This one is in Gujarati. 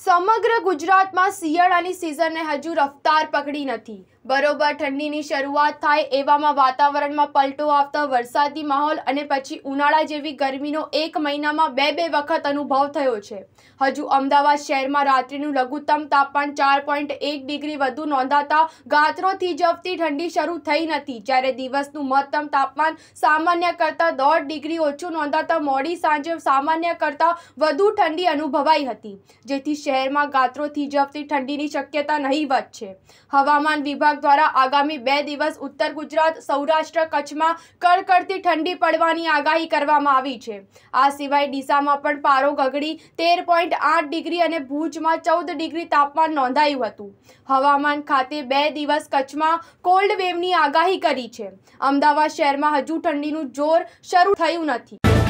સમગ્ર ગુજરાતમાં શિયાળાની સિઝને હજુ રફતાર પકડી નથી બરોબર ઠંડીની શરૂઆત થાય એવામાં વાતાવરણમાં પલટો આવતા વરસાદી માહોલ અને પછી ઉનાળા જેવી ગરમીનો એક મહિનામાં બે બે વખત અનુભવ થયો છે હજુ અમદાવાદ શહેરમાં રાત્રિનું લઘુત્તમ તાપમાન ચાર પોઈન્ટ એક ડિગ્રી વધુ નોંધાતા ગાત્રો થીજવતી ઠંડી શરૂ થઈ નથી જ્યારે દિવસનું મહત્તમ તાપમાન સામાન્ય કરતાં દોઢ ડિગ્રી ઓછું નોંધાતા મોડી સાંજે સામાન્ય કરતાં વધુ ઠંડી અનુભવાઈ હતી જેથી શહેરમાં ગાત્રોથી જપતી ઠંડીની શક્યતા નહીવત છે હવામાન વિભાગ દ્વારા આગામી બે દિવસ ઉત્તર ગુજરાત સૌરાષ્ટ્ર કચ્છમાં કડકડતી ઠંડી પડવાની આગાહી કરવામાં આવી છે આ સિવાય ડીસામાં પણ પારો ગગડી તેર પોઈન્ટ આઠ ડિગ્રી અને ભુજમાં ચૌદ ડિગ્રી તાપમાન નોંધાયું હતું હવામાન ખાતે બે દિવસ કચ્છમાં કોલ્ડ વેવની આગાહી કરી છે અમદાવાદ શહેરમાં હજુ ઠંડીનું જોર શરૂ થયું નથી